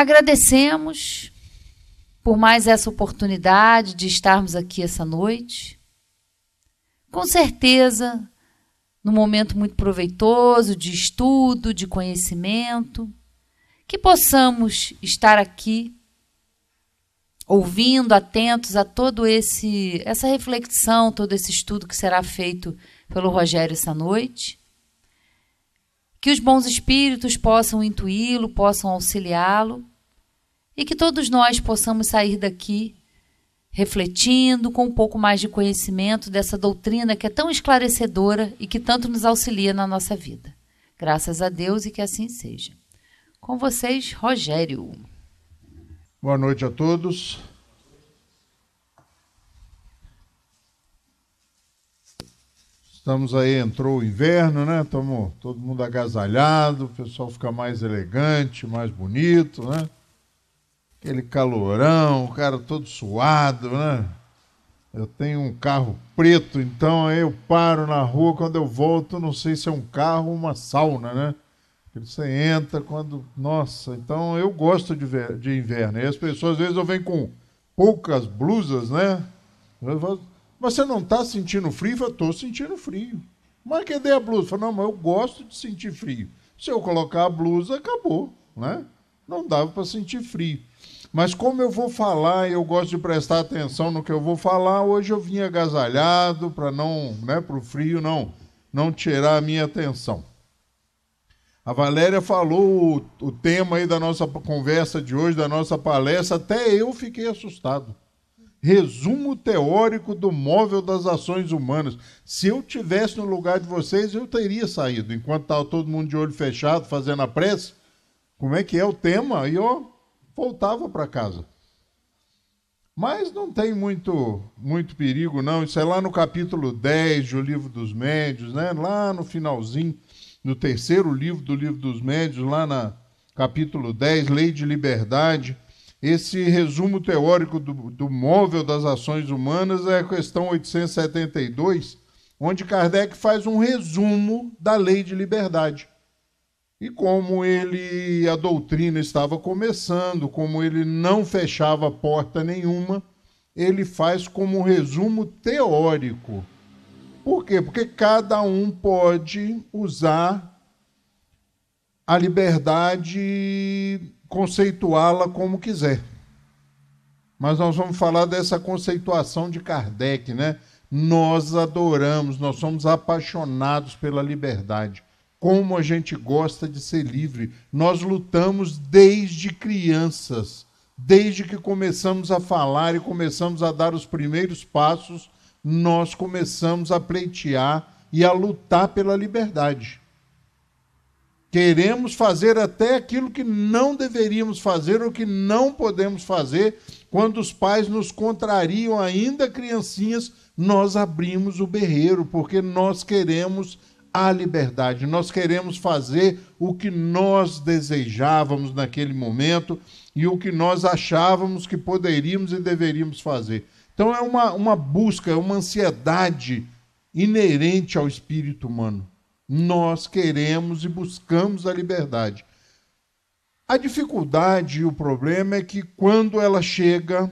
Agradecemos por mais essa oportunidade de estarmos aqui essa noite. Com certeza, num momento muito proveitoso de estudo, de conhecimento, que possamos estar aqui ouvindo, atentos a todo esse essa reflexão, todo esse estudo que será feito pelo Rogério essa noite que os bons espíritos possam intuí-lo, possam auxiliá-lo e que todos nós possamos sair daqui refletindo com um pouco mais de conhecimento dessa doutrina que é tão esclarecedora e que tanto nos auxilia na nossa vida. Graças a Deus e que assim seja. Com vocês, Rogério. Boa noite a todos. Estamos aí, entrou o inverno, né? Estamos todo mundo agasalhado, o pessoal fica mais elegante, mais bonito, né? Aquele calorão, o cara todo suado, né? Eu tenho um carro preto, então aí eu paro na rua, quando eu volto, não sei se é um carro ou uma sauna, né? Você entra quando. Nossa, então eu gosto de, ver, de inverno. E as pessoas às vezes eu venho com poucas blusas, né? Eu falo, mas você não está sentindo frio? Eu estou sentindo frio. Mas cadê a blusa? falei: não, mas eu gosto de sentir frio. Se eu colocar a blusa, acabou, né? Não dava para sentir frio. Mas como eu vou falar e eu gosto de prestar atenção no que eu vou falar, hoje eu vim agasalhado para não, né, para o frio não, não tirar a minha atenção. A Valéria falou o, o tema aí da nossa conversa de hoje, da nossa palestra, até eu fiquei assustado resumo teórico do móvel das ações humanas. Se eu tivesse no lugar de vocês, eu teria saído. Enquanto estava todo mundo de olho fechado, fazendo a prece, como é que é o tema, aí eu voltava para casa. Mas não tem muito, muito perigo, não. Isso é lá no capítulo 10 do Livro dos Médios, né? lá no finalzinho do terceiro livro do Livro dos Médios, lá na capítulo 10, Lei de Liberdade esse resumo teórico do, do móvel das ações humanas é a questão 872, onde Kardec faz um resumo da lei de liberdade. E como ele, a doutrina estava começando, como ele não fechava porta nenhuma, ele faz como um resumo teórico. Por quê? Porque cada um pode usar a liberdade conceituá-la como quiser. Mas nós vamos falar dessa conceituação de Kardec, né? Nós adoramos, nós somos apaixonados pela liberdade. Como a gente gosta de ser livre. Nós lutamos desde crianças, desde que começamos a falar e começamos a dar os primeiros passos, nós começamos a pleitear e a lutar pela liberdade. Queremos fazer até aquilo que não deveríamos fazer ou que não podemos fazer. Quando os pais nos contrariam, ainda criancinhas, nós abrimos o berreiro, porque nós queremos a liberdade, nós queremos fazer o que nós desejávamos naquele momento e o que nós achávamos que poderíamos e deveríamos fazer. Então é uma, uma busca, é uma ansiedade inerente ao espírito humano nós queremos e buscamos a liberdade. A dificuldade e o problema é que quando ela chega,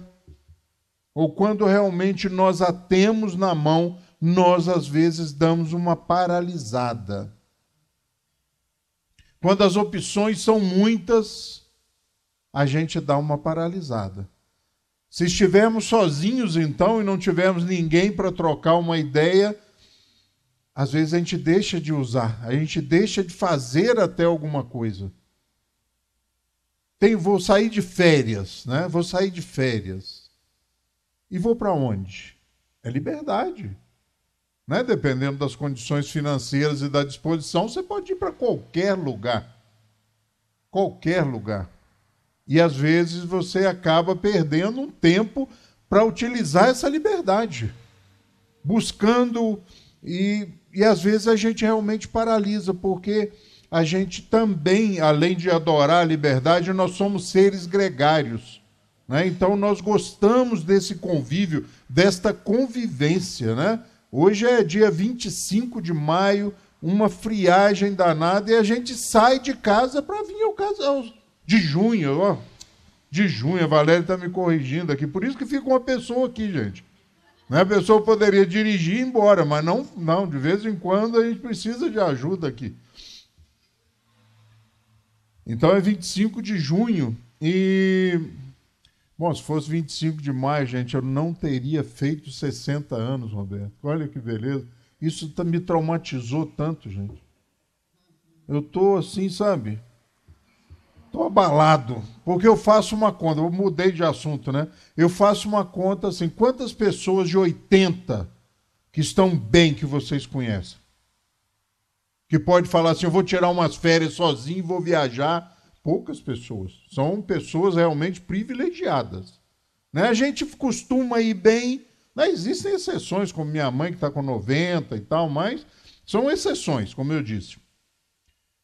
ou quando realmente nós a temos na mão, nós às vezes damos uma paralisada. Quando as opções são muitas, a gente dá uma paralisada. Se estivermos sozinhos, então, e não tivermos ninguém para trocar uma ideia, às vezes a gente deixa de usar, a gente deixa de fazer até alguma coisa. Tem, vou sair de férias, né? Vou sair de férias. E vou para onde? É liberdade. Né? Dependendo das condições financeiras e da disposição, você pode ir para qualquer lugar. Qualquer lugar. E às vezes você acaba perdendo um tempo para utilizar essa liberdade, buscando e e às vezes a gente realmente paralisa, porque a gente também, além de adorar a liberdade, nós somos seres gregários. Né? Então nós gostamos desse convívio, desta convivência. Né? Hoje é dia 25 de maio, uma friagem danada, e a gente sai de casa para vir ao casal de junho, ó. De junho, a Valéria está me corrigindo aqui. Por isso que fica uma pessoa aqui, gente. Né? A pessoa poderia dirigir e ir embora, mas não, não, de vez em quando a gente precisa de ajuda aqui. Então é 25 de junho e. Bom, se fosse 25 de maio, gente, eu não teria feito 60 anos, Roberto. Olha que beleza. Isso tá, me traumatizou tanto, gente. Eu tô assim, sabe? abalado, porque eu faço uma conta, eu mudei de assunto, né? Eu faço uma conta assim, quantas pessoas de 80 que estão bem que vocês conhecem? Que pode falar assim, eu vou tirar umas férias sozinho, vou viajar. Poucas pessoas. São pessoas realmente privilegiadas. Né? A gente costuma ir bem, né? existem exceções, como minha mãe que está com 90 e tal, mas são exceções, como eu disse.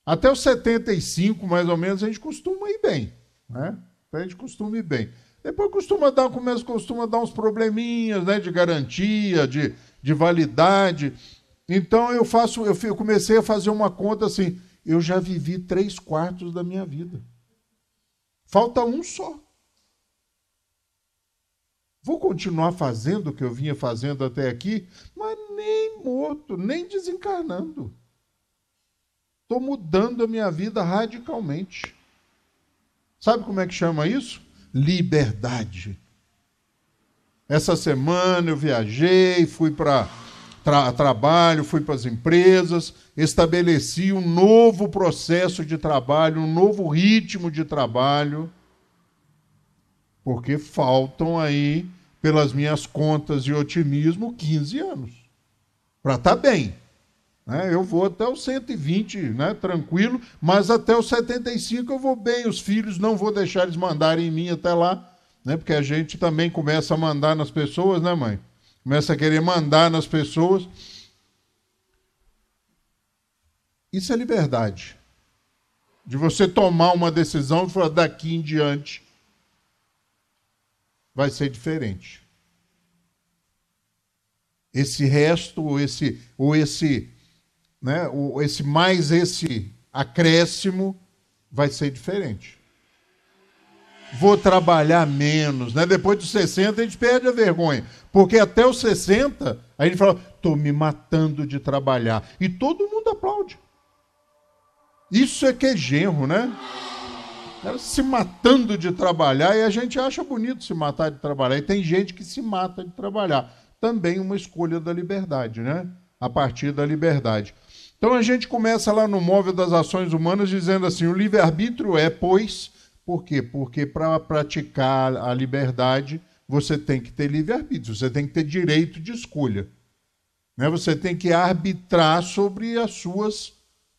Até os 75, mais ou menos, a gente costuma ir bem. Né? A gente costuma ir bem. Depois costuma dar, começo, costuma dar uns probleminhas né, de garantia, de, de validade. Então eu faço, eu comecei a fazer uma conta assim, eu já vivi três quartos da minha vida. Falta um só. Vou continuar fazendo o que eu vinha fazendo até aqui, mas nem morto, nem desencarnando. Estou mudando a minha vida radicalmente. Sabe como é que chama isso? Liberdade. Essa semana eu viajei, fui para tra trabalho, fui para as empresas, estabeleci um novo processo de trabalho, um novo ritmo de trabalho, porque faltam aí, pelas minhas contas de otimismo, 15 anos para estar tá bem. Né? Eu vou até os 120, né? tranquilo, mas até os 75 eu vou bem. Os filhos não vou deixar eles mandarem em mim até lá, né? porque a gente também começa a mandar nas pessoas, né, mãe? Começa a querer mandar nas pessoas. Isso é liberdade. De você tomar uma decisão e falar daqui em diante vai ser diferente. Esse resto ou esse ou esse né, o, esse mais esse acréscimo vai ser diferente. Vou trabalhar menos, né? Depois dos 60 a gente perde a vergonha, porque até os 60 a gente fala, estou me matando de trabalhar e todo mundo aplaude. Isso é que é genro, né? se matando de trabalhar e a gente acha bonito se matar de trabalhar. E tem gente que se mata de trabalhar. Também uma escolha da liberdade, né? A partir da liberdade. Então a gente começa lá no móvel das ações humanas dizendo assim: o livre-arbítrio é, pois, por quê? Porque para praticar a liberdade você tem que ter livre-arbítrio, você tem que ter direito de escolha. Né? Você tem que arbitrar sobre as suas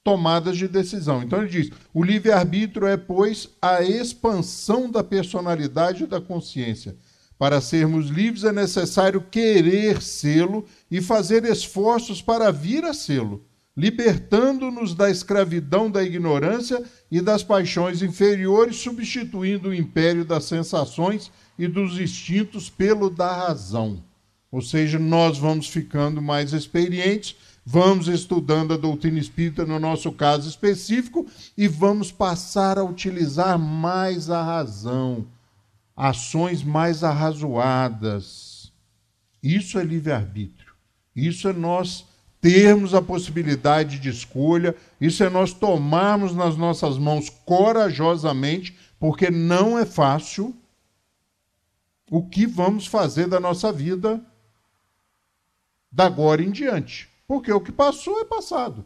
tomadas de decisão. Então ele diz: o livre-arbítrio é, pois, a expansão da personalidade e da consciência. Para sermos livres é necessário querer sê-lo e fazer esforços para vir a sê-lo libertando-nos da escravidão da ignorância e das paixões inferiores, substituindo o império das sensações e dos instintos pelo da razão. Ou seja, nós vamos ficando mais experientes, vamos estudando a doutrina espírita no nosso caso específico e vamos passar a utilizar mais a razão, ações mais arrazoadas. Isso é livre-arbítrio. Isso é nós termos a possibilidade de escolha, isso é nós tomarmos nas nossas mãos corajosamente, porque não é fácil o que vamos fazer da nossa vida da agora em diante. Porque o que passou é passado.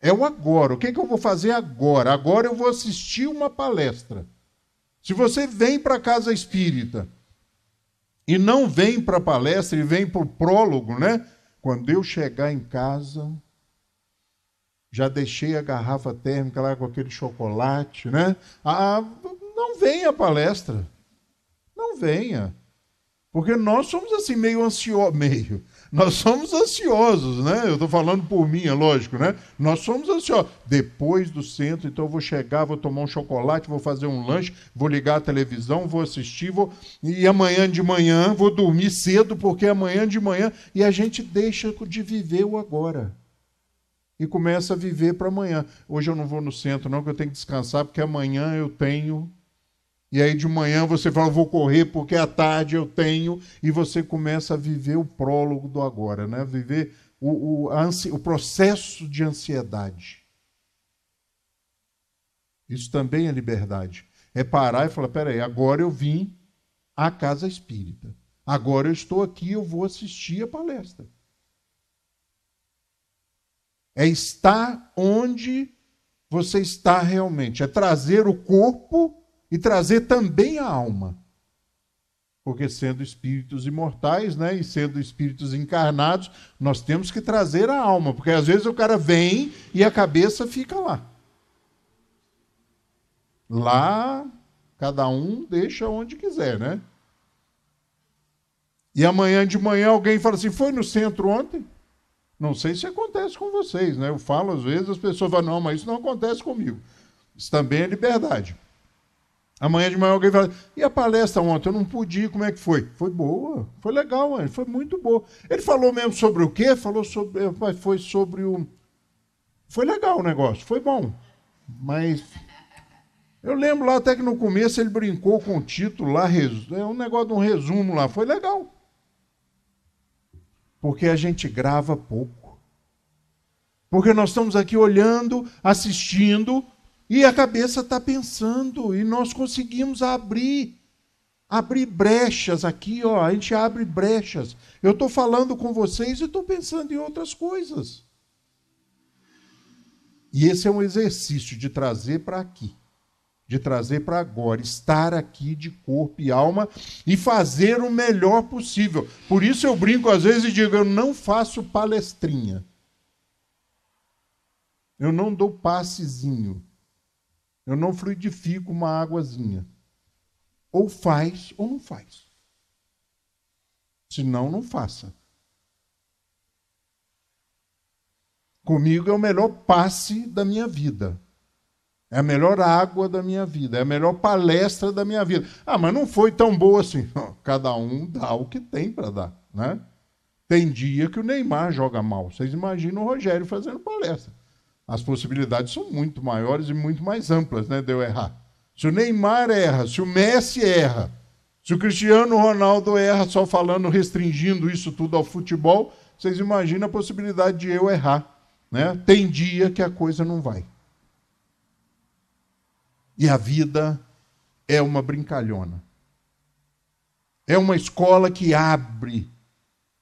É o agora. O que, é que eu vou fazer agora? Agora eu vou assistir uma palestra. Se você vem para a casa espírita e não vem para a palestra e vem para o prólogo, né? Quando eu chegar em casa, já deixei a garrafa térmica lá com aquele chocolate, né? Ah, não venha a palestra. Não venha. Porque nós somos assim, meio ansiosos, meio. Nós somos ansiosos, né? Eu estou falando por mim, é lógico, né? Nós somos ansiosos. Depois do centro, então eu vou chegar, vou tomar um chocolate, vou fazer um lanche, vou ligar a televisão, vou assistir, vou... e amanhã de manhã vou dormir cedo, porque é amanhã de manhã. E a gente deixa de viver o agora e começa a viver para amanhã. Hoje eu não vou no centro, não, que eu tenho que descansar, porque amanhã eu tenho e aí de manhã você fala, vou correr porque à tarde eu tenho, e você começa a viver o prólogo do agora, né? viver o, o, ansi... o processo de ansiedade. Isso também é liberdade. É parar e falar, peraí, agora eu vim à casa espírita. Agora eu estou aqui, eu vou assistir a palestra. É estar onde você está realmente, é trazer o corpo e trazer também a alma. Porque sendo espíritos imortais, né, e sendo espíritos encarnados, nós temos que trazer a alma, porque às vezes o cara vem e a cabeça fica lá. Lá cada um deixa onde quiser, né? E amanhã de manhã alguém fala assim: "Foi no centro ontem?" Não sei se acontece com vocês, né? Eu falo às vezes, as pessoas falam: "Não, mas isso não acontece comigo". Isso também é liberdade. Amanhã de manhã alguém fala, e a palestra ontem? Eu não pude ir, como é que foi? Foi boa, foi legal, foi muito boa. Ele falou mesmo sobre o quê? Falou sobre. Eh, foi sobre o. Foi legal o negócio, foi bom. Mas. Eu lembro lá até que no começo ele brincou com o título lá, é um negócio de um resumo lá, foi legal. Porque a gente grava pouco. Porque nós estamos aqui olhando, assistindo, e a cabeça está pensando, e nós conseguimos abrir abrir brechas aqui, ó, a gente abre brechas. Eu estou falando com vocês e estou pensando em outras coisas. E esse é um exercício de trazer para aqui, de trazer para agora, estar aqui de corpo e alma e fazer o melhor possível. Por isso eu brinco às vezes e digo: eu não faço palestrinha. Eu não dou passezinho. Eu não fluidifico uma águazinha. Ou faz ou não faz. Se não, não faça. Comigo é o melhor passe da minha vida. É a melhor água da minha vida, é a melhor palestra da minha vida. Ah, mas não foi tão boa assim. Cada um dá o que tem para dar, né? Tem dia que o Neymar joga mal. Vocês imaginam o Rogério fazendo palestra as possibilidades são muito maiores e muito mais amplas, né, de eu errar. Se o Neymar erra, se o Messi erra, se o Cristiano Ronaldo erra só falando, restringindo isso tudo ao futebol, vocês imaginam a possibilidade de eu errar, né? Tem dia que a coisa não vai. E a vida é uma brincalhona. É uma escola que abre,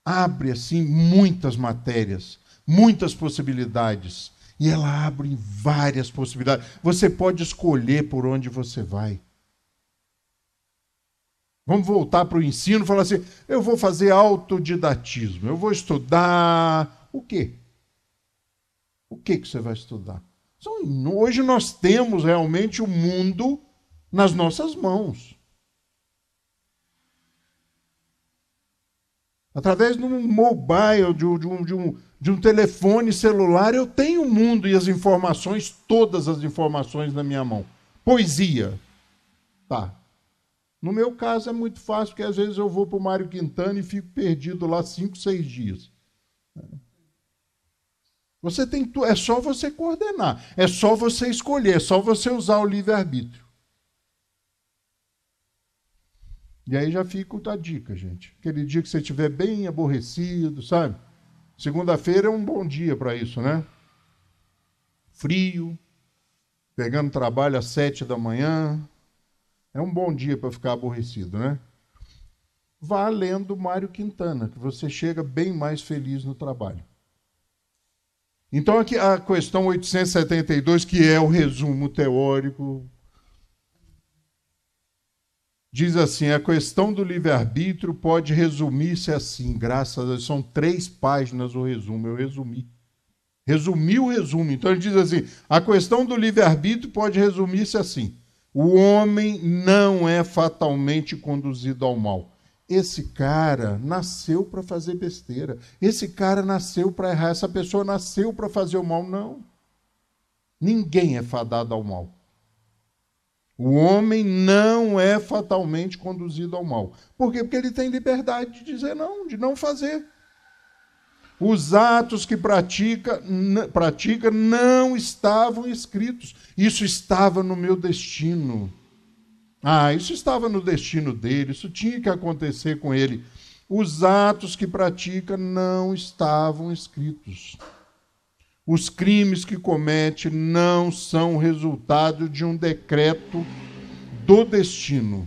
abre assim muitas matérias, muitas possibilidades e ela abre várias possibilidades. Você pode escolher por onde você vai. Vamos voltar para o ensino, falar assim: eu vou fazer autodidatismo, eu vou estudar o quê? O que, que você vai estudar? Hoje nós temos realmente o mundo nas nossas mãos. Através de um mobile, de um, de um, de um telefone celular, eu tenho o mundo e as informações, todas as informações na minha mão. Poesia. Tá. No meu caso é muito fácil, porque às vezes eu vou para o Mário Quintana e fico perdido lá cinco, seis dias. Você tem tu... é só você coordenar, é só você escolher, é só você usar o livre-arbítrio. E aí já fica a dica, gente. Aquele dia que você estiver bem aborrecido, sabe? Segunda-feira é um bom dia para isso, né? Frio, pegando trabalho às sete da manhã. É um bom dia para ficar aborrecido, né? Vá lendo Mário Quintana, que você chega bem mais feliz no trabalho. Então, aqui a questão 872, que é o resumo teórico diz assim: a questão do livre-arbítrio pode resumir-se assim, graças a Deus, são três páginas o resumo, eu resumi. Resumi o resumo. Então ele diz assim: a questão do livre-arbítrio pode resumir-se assim: o homem não é fatalmente conduzido ao mal. Esse cara nasceu para fazer besteira. Esse cara nasceu para errar. Essa pessoa nasceu para fazer o mal. Não. Ninguém é fadado ao mal. O homem não é fatalmente conduzido ao mal. Por quê? Porque ele tem liberdade de dizer não, de não fazer. Os atos que pratica, pratica não estavam escritos. Isso estava no meu destino. Ah, isso estava no destino dele, isso tinha que acontecer com ele. Os atos que pratica não estavam escritos. Os crimes que comete não são resultado de um decreto do destino.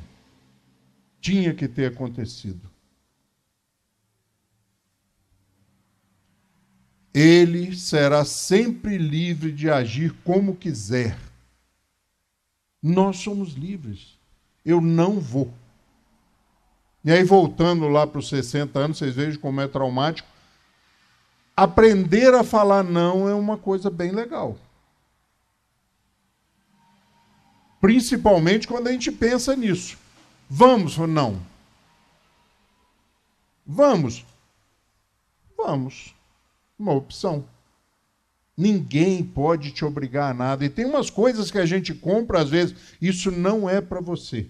Tinha que ter acontecido. Ele será sempre livre de agir como quiser. Nós somos livres. Eu não vou. E aí, voltando lá para os 60 anos, vocês vejam como é traumático aprender a falar não é uma coisa bem legal. Principalmente quando a gente pensa nisso. Vamos ou não? Vamos. Vamos. Uma opção. Ninguém pode te obrigar a nada. E tem umas coisas que a gente compra, às vezes, isso não é para você.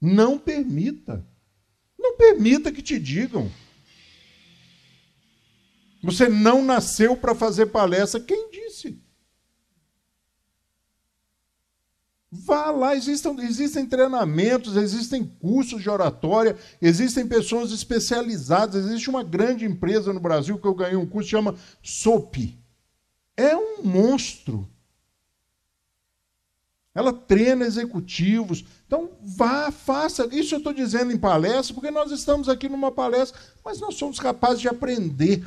Não permita. Não permita que te digam. Você não nasceu para fazer palestra. Quem disse? Vá lá, existem treinamentos, existem cursos de oratória, existem pessoas especializadas, existe uma grande empresa no Brasil que eu ganhei um curso, chama SOP. É um monstro. Ela treina executivos. Então, vá, faça. Isso eu estou dizendo em palestra, porque nós estamos aqui numa palestra, mas nós somos capazes de aprender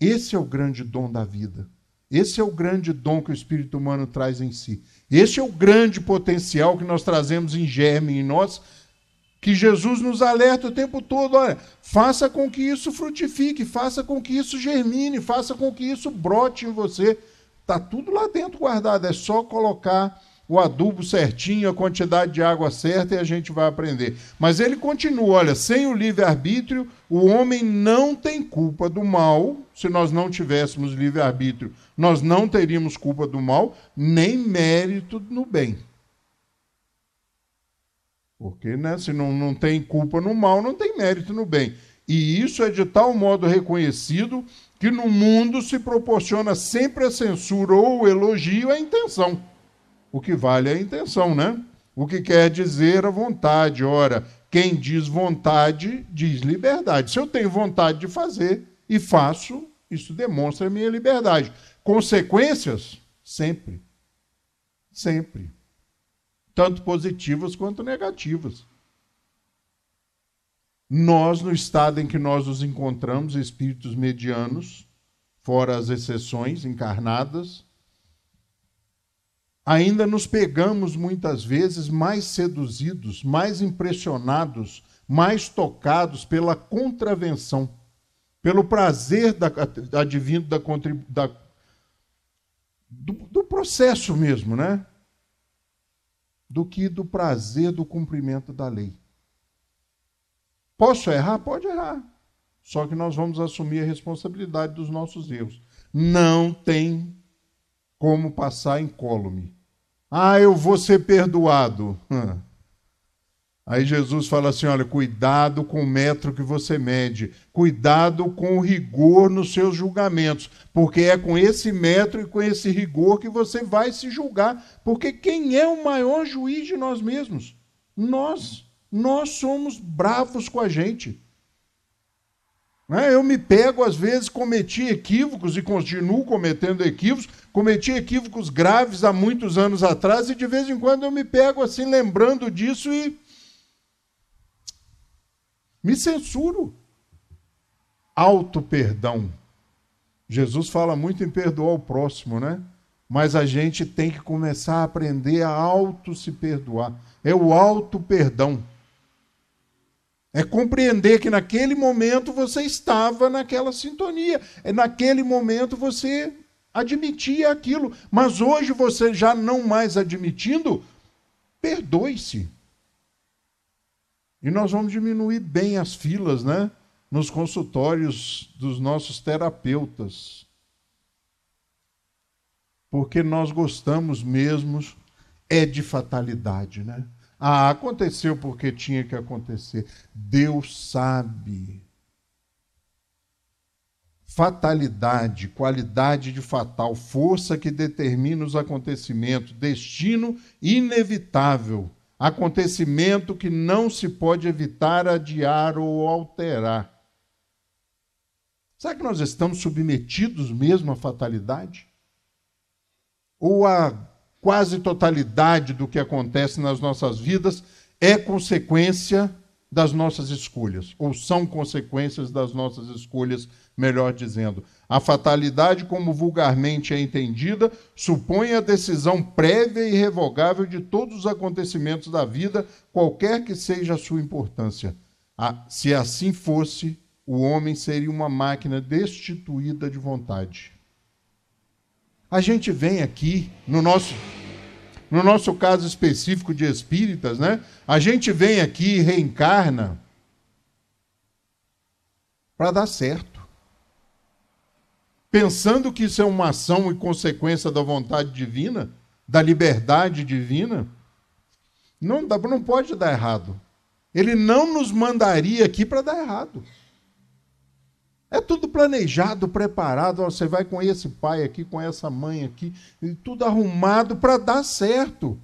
esse é o grande dom da vida. Esse é o grande dom que o espírito humano traz em si. Esse é o grande potencial que nós trazemos em germe em nós, que Jesus nos alerta o tempo todo. Olha, faça com que isso frutifique, faça com que isso germine, faça com que isso brote em você. Está tudo lá dentro guardado, é só colocar o adubo certinho, a quantidade de água certa e a gente vai aprender. Mas ele continua, olha, sem o livre-arbítrio, o homem não tem culpa do mal. Se nós não tivéssemos livre-arbítrio, nós não teríamos culpa do mal, nem mérito no bem. Porque né, se não, não tem culpa no mal, não tem mérito no bem. E isso é de tal modo reconhecido que no mundo se proporciona sempre a censura ou o elogio à intenção. O que vale é a intenção, né? O que quer dizer a vontade. Ora, quem diz vontade, diz liberdade. Se eu tenho vontade de fazer e faço, isso demonstra a minha liberdade. Consequências? Sempre. Sempre. Tanto positivas quanto negativas. Nós, no estado em que nós nos encontramos, espíritos medianos, fora as exceções encarnadas, ainda nos pegamos muitas vezes mais seduzidos, mais impressionados, mais tocados pela contravenção, pelo prazer da, advindo da, da, do, do processo mesmo, né? Do que do prazer do cumprimento da lei. Posso errar? Pode errar. Só que nós vamos assumir a responsabilidade dos nossos erros. Não tem como passar incólume. Ah, eu vou ser perdoado. Aí Jesus fala assim: olha, cuidado com o metro que você mede, cuidado com o rigor nos seus julgamentos, porque é com esse metro e com esse rigor que você vai se julgar. Porque quem é o maior juiz de nós mesmos? Nós. Nós somos bravos com a gente. Né? Eu me pego, às vezes, cometi equívocos e continuo cometendo equívocos. Cometi equívocos graves há muitos anos atrás e, de vez em quando, eu me pego assim, lembrando disso e. me censuro. Alto perdão Jesus fala muito em perdoar o próximo, né? Mas a gente tem que começar a aprender a auto se perdoar. É o auto-perdão. É compreender que naquele momento você estava naquela sintonia, é naquele momento você admitia aquilo, mas hoje você já não mais admitindo, perdoe-se. E nós vamos diminuir bem as filas, né? Nos consultórios dos nossos terapeutas. Porque nós gostamos mesmo é de fatalidade, né? Ah, aconteceu porque tinha que acontecer. Deus sabe. Fatalidade, qualidade de fatal, força que determina os acontecimentos, destino inevitável, acontecimento que não se pode evitar, adiar ou alterar. Será que nós estamos submetidos mesmo à fatalidade? Ou a quase totalidade do que acontece nas nossas vidas é consequência das nossas escolhas, ou são consequências das nossas escolhas, melhor dizendo. A fatalidade, como vulgarmente é entendida, supõe a decisão prévia e revogável de todos os acontecimentos da vida, qualquer que seja a sua importância. Ah, se assim fosse, o homem seria uma máquina destituída de vontade. A gente vem aqui, no nosso, no nosso caso específico de espíritas, né? A gente vem aqui e reencarna para dar certo. Pensando que isso é uma ação e consequência da vontade divina, da liberdade divina, não, dá, não pode dar errado. Ele não nos mandaria aqui para dar errado. É tudo planejado, preparado. Você vai com esse pai aqui, com essa mãe aqui, tudo arrumado para dar certo.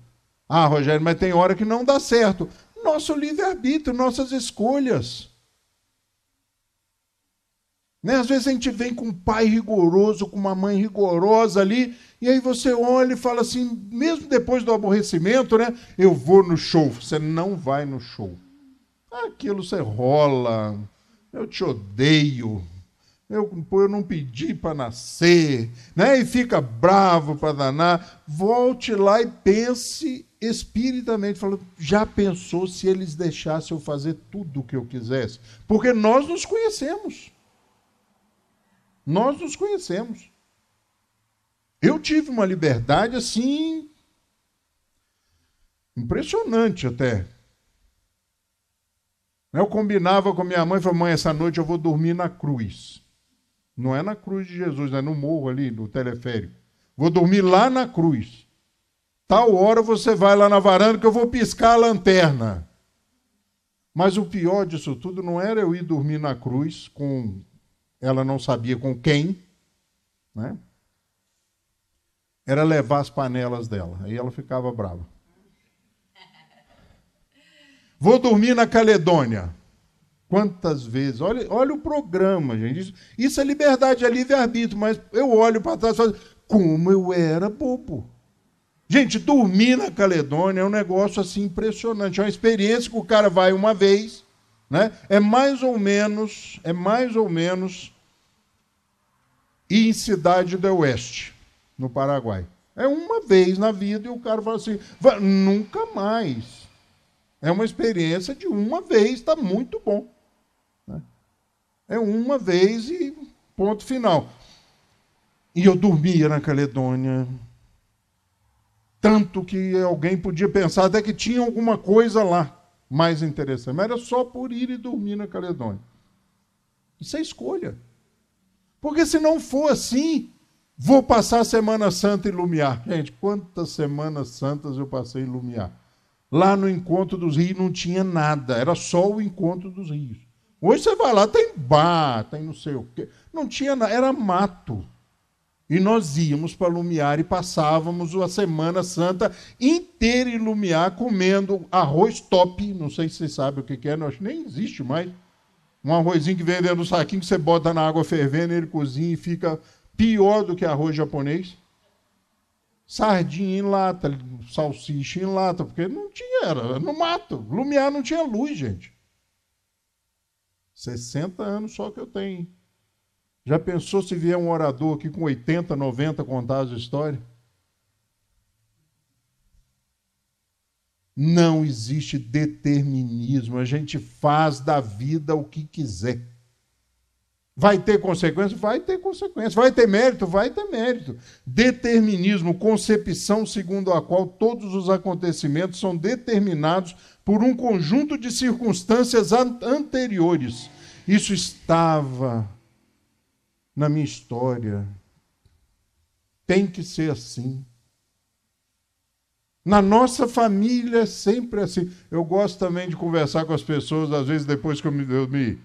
Ah, Rogério, mas tem hora que não dá certo. Nosso livre-arbítrio, nossas escolhas. Né? Às vezes a gente vem com um pai rigoroso, com uma mãe rigorosa ali, e aí você olha e fala assim, mesmo depois do aborrecimento, né? Eu vou no show. Você não vai no show. Aquilo você rola. Eu te odeio eu, eu não pedi para nascer, né? E fica bravo para danar. Volte lá e pense espiritamente. Fala, já pensou se eles deixassem eu fazer tudo o que eu quisesse? Porque nós nos conhecemos. Nós nos conhecemos. Eu tive uma liberdade assim impressionante até. Eu combinava com minha mãe, falei, mãe, essa noite eu vou dormir na cruz. Não é na cruz de Jesus, é no morro ali, no teleférico. Vou dormir lá na cruz. Tal hora você vai lá na varanda que eu vou piscar a lanterna. Mas o pior disso tudo não era eu ir dormir na cruz com ela não sabia com quem, né? Era levar as panelas dela. Aí ela ficava brava. Vou dormir na Caledônia. Quantas vezes? Olha, olha o programa, gente. Isso, isso é liberdade, é livre-arbítrio, mas eu olho para trás e falo, como eu era bobo. Gente, dormir na Caledônia é um negócio assim impressionante. É uma experiência que o cara vai uma vez, né? É mais ou menos, é mais ou menos ir em cidade do oeste, no Paraguai. É uma vez na vida e o cara fala assim, nunca mais. É uma experiência de uma vez, está muito bom. É uma vez e ponto final. E eu dormia na Caledônia. Tanto que alguém podia pensar até que tinha alguma coisa lá mais interessante. Mas era só por ir e dormir na Caledônia. Isso é escolha. Porque se não for assim, vou passar a Semana Santa em Lumiar. Gente, quantas Semanas Santas eu passei em Lumiar? Lá no Encontro dos Rios não tinha nada, era só o Encontro dos Rios. Hoje você vai lá, tem bar, tem não sei o quê. Não tinha nada, era mato. E nós íamos para Lumiar e passávamos a Semana Santa inteira em Lumiar comendo arroz top. Não sei se vocês sabem o que é, não, acho que nem existe mais. Um arrozinho que vem dentro do saquinho que você bota na água fervendo, ele cozinha e fica pior do que arroz japonês. Sardinha em lata, salsicha em lata, porque não tinha, era no mato. Lumiar não tinha luz, gente. 60 anos só que eu tenho. Já pensou se vier um orador aqui com 80, 90 contar as histórias? Não existe determinismo. A gente faz da vida o que quiser. Vai ter consequência? Vai ter consequência. Vai ter mérito? Vai ter mérito. Determinismo, concepção segundo a qual todos os acontecimentos são determinados por um conjunto de circunstâncias anteriores. Isso estava na minha história. Tem que ser assim. Na nossa família é sempre assim. Eu gosto também de conversar com as pessoas, às vezes, depois que eu me, eu me,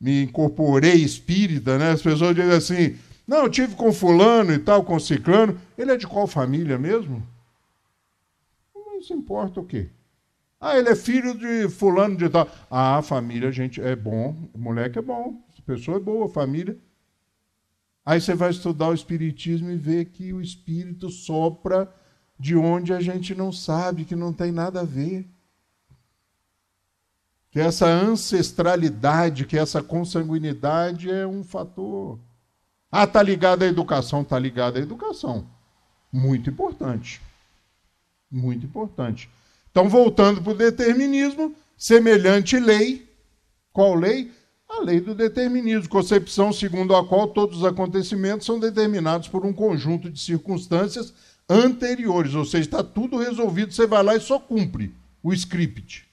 me incorporei espírita, né? as pessoas dizem assim: não, eu tive com fulano e tal, com ciclano. Ele é de qual família mesmo? Não se importa o quê? Ah, ele é filho de fulano de tal. Ah, família, gente, é bom. Moleque é bom. Pessoa é boa, família. Aí você vai estudar o Espiritismo e vê que o Espírito sopra de onde a gente não sabe, que não tem nada a ver. Que essa ancestralidade, que essa consanguinidade é um fator. Ah, tá ligado à educação, tá ligado à educação. Muito importante. Muito importante. Então, voltando para o determinismo, semelhante lei. Qual lei? A lei do determinismo, concepção segundo a qual todos os acontecimentos são determinados por um conjunto de circunstâncias anteriores, ou seja, está tudo resolvido, você vai lá e só cumpre o script.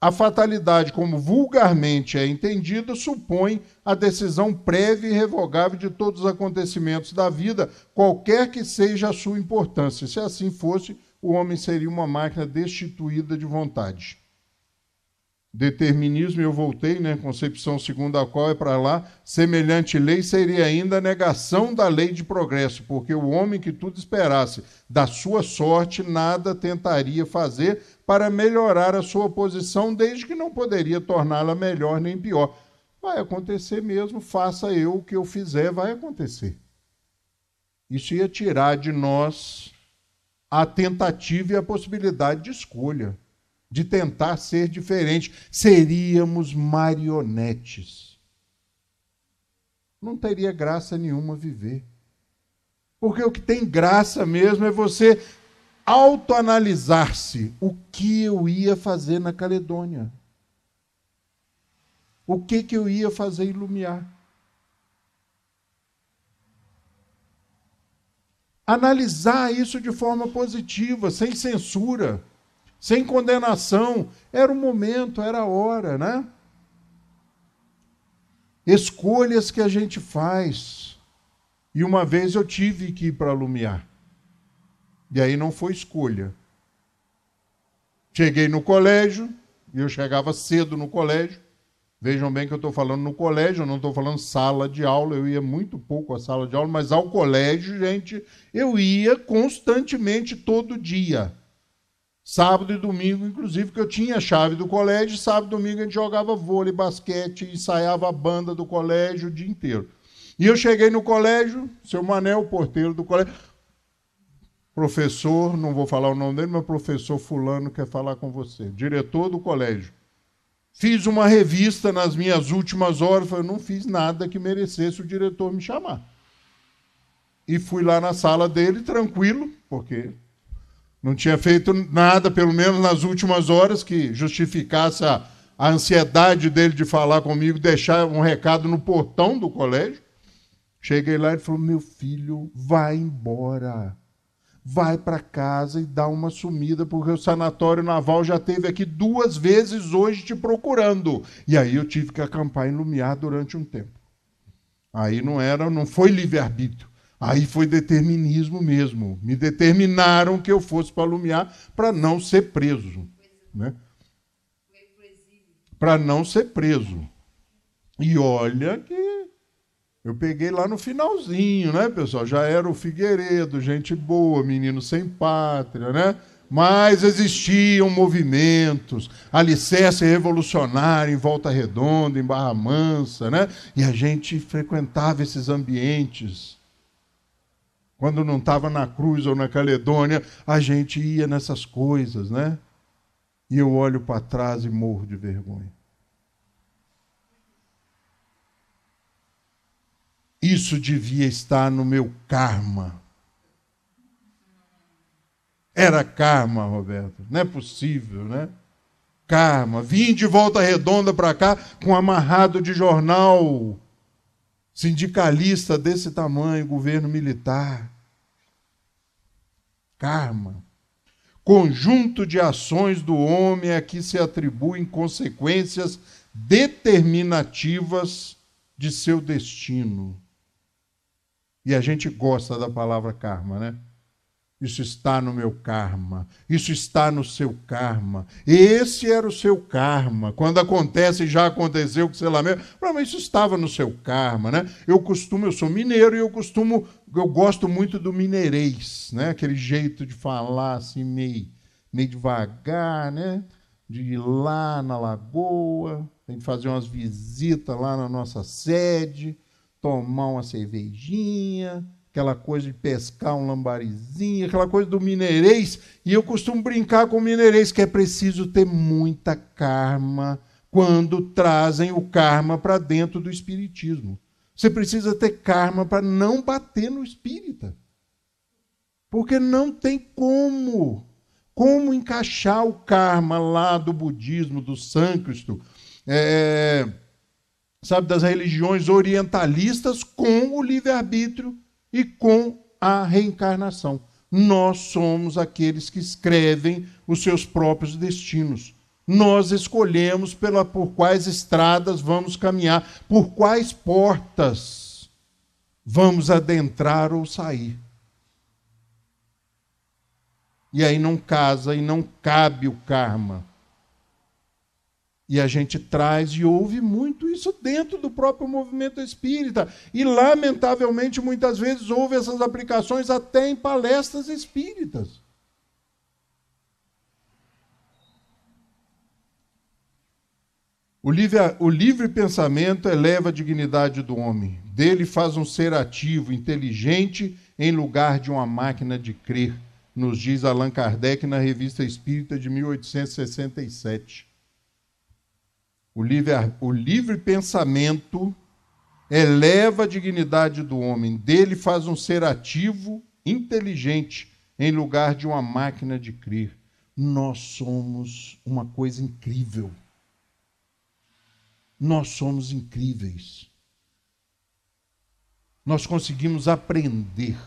A fatalidade, como vulgarmente é entendida, supõe a decisão prévia e revogável de todos os acontecimentos da vida, qualquer que seja a sua importância. Se assim fosse, o homem seria uma máquina destituída de vontade. Determinismo, eu voltei, né? Concepção segundo a qual é para lá, semelhante lei seria ainda a negação da lei de progresso, porque o homem que tudo esperasse da sua sorte, nada tentaria fazer para melhorar a sua posição, desde que não poderia torná-la melhor nem pior. Vai acontecer mesmo, faça eu o que eu fizer, vai acontecer. Isso ia tirar de nós a tentativa e a possibilidade de escolha, de tentar ser diferente. Seríamos marionetes. Não teria graça nenhuma viver. Porque o que tem graça mesmo é você autoanalisar-se o que eu ia fazer na Caledônia. O que, que eu ia fazer iluminar? Lumiar? analisar isso de forma positiva, sem censura, sem condenação. Era o momento, era a hora, né? Escolhas que a gente faz. E uma vez eu tive que ir para Lumiar. E aí não foi escolha. Cheguei no colégio, e eu chegava cedo no colégio. Vejam bem que eu estou falando no colégio, não estou falando sala de aula, eu ia muito pouco à sala de aula, mas ao colégio, gente, eu ia constantemente todo dia. Sábado e domingo, inclusive, que eu tinha a chave do colégio, sábado e domingo a gente jogava vôlei, basquete, ensaiava a banda do colégio o dia inteiro. E eu cheguei no colégio, seu Manel, porteiro do colégio, professor, não vou falar o nome dele, mas professor fulano quer falar com você, diretor do colégio. Fiz uma revista nas minhas últimas horas, falei, não fiz nada que merecesse o diretor me chamar. E fui lá na sala dele, tranquilo, porque não tinha feito nada, pelo menos nas últimas horas, que justificasse a, a ansiedade dele de falar comigo, deixar um recado no portão do colégio. Cheguei lá e ele falou: Meu filho, vai embora vai para casa e dá uma sumida, porque o sanatório naval já teve aqui duas vezes hoje te procurando. E aí eu tive que acampar em Lumiar durante um tempo. Aí não era, não foi livre-arbítrio. Aí foi determinismo mesmo. Me determinaram que eu fosse para Lumiar para não ser preso, né? Para não ser preso. E olha que eu peguei lá no finalzinho, né, pessoal? Já era o Figueiredo, gente boa, menino sem pátria, né? Mas existiam movimentos, alicerce revolucionário em Volta Redonda, em Barra Mansa, né? E a gente frequentava esses ambientes. Quando não estava na Cruz ou na Caledônia, a gente ia nessas coisas, né? E eu olho para trás e morro de vergonha. Isso devia estar no meu karma. Era karma, Roberto. Não é possível, né? Karma. Vim de volta redonda para cá com um amarrado de jornal. Sindicalista desse tamanho, governo militar. Karma. Conjunto de ações do homem a é que se atribuem consequências determinativas de seu destino. E a gente gosta da palavra karma, né? Isso está no meu karma, isso está no seu karma. Esse era o seu karma. Quando acontece, já aconteceu que sei lá mesmo. Mas isso estava no seu karma, né? Eu costumo, eu sou mineiro e eu costumo, eu gosto muito do mineirês, né? Aquele jeito de falar assim meio, meio devagar, né? De ir lá na lagoa, tem que fazer umas visitas lá na nossa sede tomar uma cervejinha, aquela coisa de pescar um lambarizinho, aquela coisa do mineirês. E eu costumo brincar com o mineirês que é preciso ter muita karma quando trazem o karma para dentro do espiritismo. Você precisa ter karma para não bater no espírita. Porque não tem como. Como encaixar o karma lá do budismo, do sânscrito. É, é sabe, das religiões orientalistas com o livre-arbítrio e com a reencarnação. Nós somos aqueles que escrevem os seus próprios destinos. Nós escolhemos pela, por quais estradas vamos caminhar, por quais portas vamos adentrar ou sair. E aí não casa e não cabe o karma e a gente traz e ouve muito isso dentro do próprio movimento espírita. E, lamentavelmente, muitas vezes houve essas aplicações até em palestras espíritas. O livre, o livre pensamento eleva a dignidade do homem. Dele faz um ser ativo, inteligente, em lugar de uma máquina de crer, nos diz Allan Kardec na Revista Espírita de 1867. O livre, o livre pensamento eleva a dignidade do homem, dele faz um ser ativo, inteligente, em lugar de uma máquina de crer. Nós somos uma coisa incrível. Nós somos incríveis. Nós conseguimos aprender.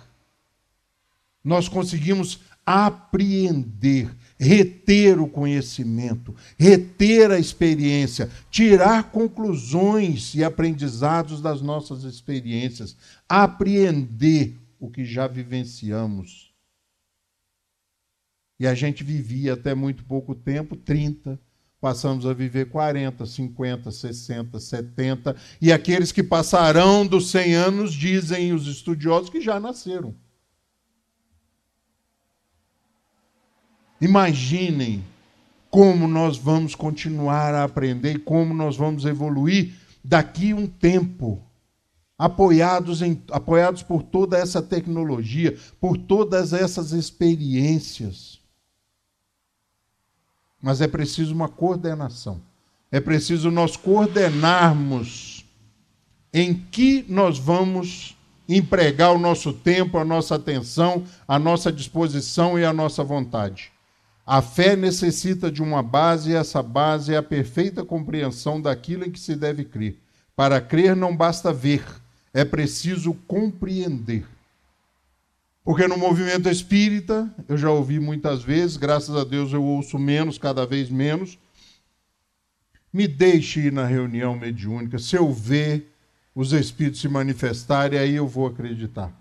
Nós conseguimos apreender reter o conhecimento, reter a experiência, tirar conclusões e aprendizados das nossas experiências, apreender o que já vivenciamos. E a gente vivia até muito pouco tempo 30, passamos a viver 40, 50, 60, 70, e aqueles que passarão dos 100 anos dizem os estudiosos que já nasceram. Imaginem como nós vamos continuar a aprender e como nós vamos evoluir daqui um tempo, apoiados, em, apoiados por toda essa tecnologia, por todas essas experiências. Mas é preciso uma coordenação. É preciso nós coordenarmos em que nós vamos empregar o nosso tempo, a nossa atenção, a nossa disposição e a nossa vontade. A fé necessita de uma base, e essa base é a perfeita compreensão daquilo em que se deve crer. Para crer não basta ver, é preciso compreender. Porque no movimento espírita, eu já ouvi muitas vezes, graças a Deus eu ouço menos, cada vez menos. Me deixe ir na reunião mediúnica, se eu ver os espíritos se manifestarem, aí eu vou acreditar.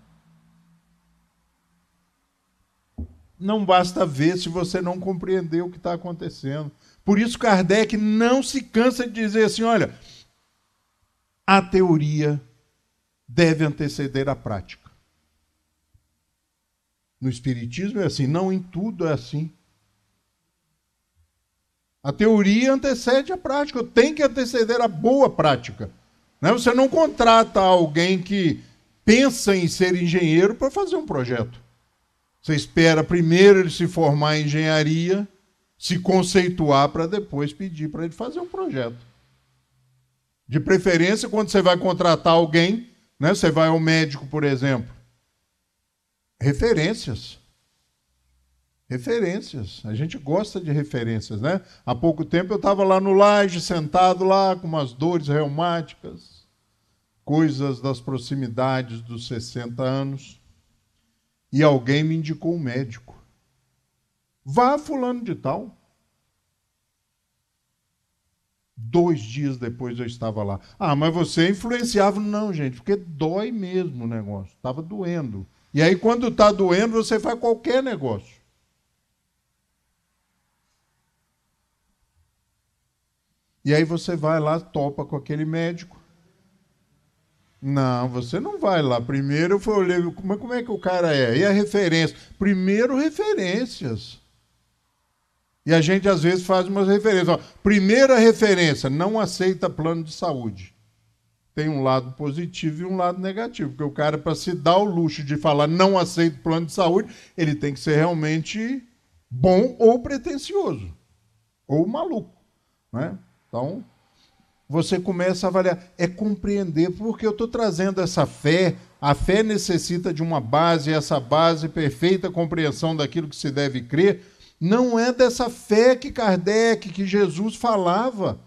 não basta ver se você não compreendeu o que está acontecendo. Por isso, Kardec não se cansa de dizer assim: olha, a teoria deve anteceder a prática. No Espiritismo é assim, não em tudo é assim. A teoria antecede a prática, tem que anteceder a boa prática. Né? Você não contrata alguém que pensa em ser engenheiro para fazer um projeto. Você espera primeiro ele se formar em engenharia, se conceituar para depois pedir para ele fazer um projeto. De preferência, quando você vai contratar alguém, né, você vai ao médico, por exemplo. Referências. Referências. A gente gosta de referências, né? Há pouco tempo eu estava lá no laje, sentado lá, com umas dores reumáticas, coisas das proximidades dos 60 anos e alguém me indicou um médico. Vá fulano de tal. Dois dias depois eu estava lá. Ah, mas você é influenciava. Não, gente, porque dói mesmo o negócio. Estava doendo. E aí, quando está doendo, você faz qualquer negócio. E aí você vai lá, topa com aquele médico. Não, você não vai lá. Primeiro eu falei, como, é, como é que o cara é? E a referência? Primeiro referências. E a gente às vezes faz umas referências. Ó, primeira referência, não aceita plano de saúde. Tem um lado positivo e um lado negativo. Porque o cara, para se dar o luxo de falar não aceito plano de saúde, ele tem que ser realmente bom ou pretencioso. Ou maluco. Né? Então, você começa a avaliar, é compreender porque eu estou trazendo essa fé. A fé necessita de uma base, essa base, perfeita compreensão daquilo que se deve crer, não é dessa fé que Kardec, que Jesus falava.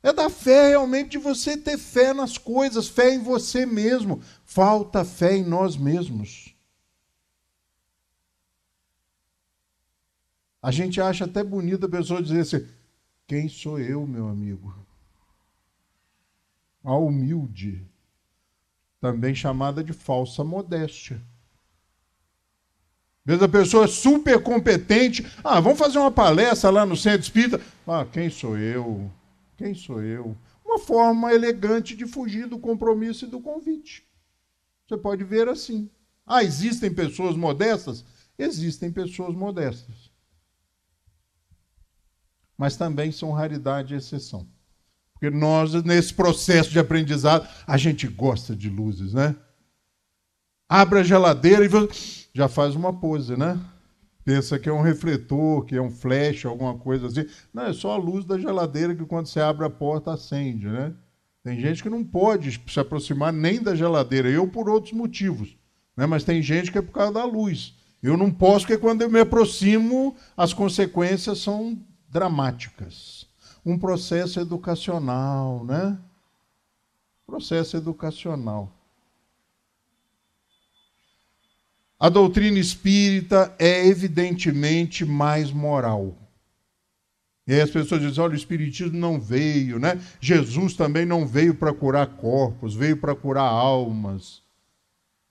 É da fé realmente de você ter fé nas coisas, fé em você mesmo. Falta fé em nós mesmos. A gente acha até bonito a pessoa dizer assim: quem sou eu, meu amigo? a humilde, também chamada de falsa modéstia. Às vezes a pessoa é super competente. Ah, vamos fazer uma palestra lá no centro espírita. Ah, quem sou eu? Quem sou eu? Uma forma elegante de fugir do compromisso e do convite. Você pode ver assim. Ah, existem pessoas modestas? Existem pessoas modestas. Mas também são raridade e exceção. Porque nós, nesse processo de aprendizado, a gente gosta de luzes, né? Abre a geladeira e já faz uma pose, né? Pensa que é um refletor, que é um flash, alguma coisa assim. Não, é só a luz da geladeira que quando você abre a porta acende, né? Tem gente que não pode se aproximar nem da geladeira, eu por outros motivos. Né? Mas tem gente que é por causa da luz. Eu não posso, porque quando eu me aproximo, as consequências são dramáticas um processo educacional, né? Processo educacional. A doutrina espírita é evidentemente mais moral. E aí as pessoas dizem: olha, o Espiritismo não veio, né? Jesus também não veio para curar corpos, veio para curar almas.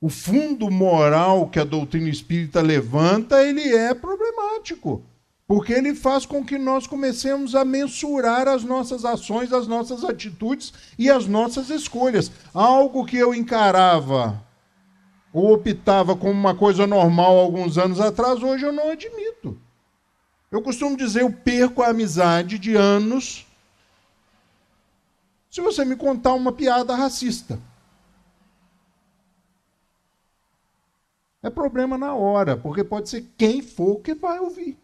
O fundo moral que a doutrina espírita levanta, ele é problemático. Porque ele faz com que nós comecemos a mensurar as nossas ações, as nossas atitudes e as nossas escolhas. Algo que eu encarava ou optava como uma coisa normal alguns anos atrás, hoje eu não admito. Eu costumo dizer, eu perco a amizade de anos se você me contar uma piada racista. É problema na hora, porque pode ser quem for que vai ouvir.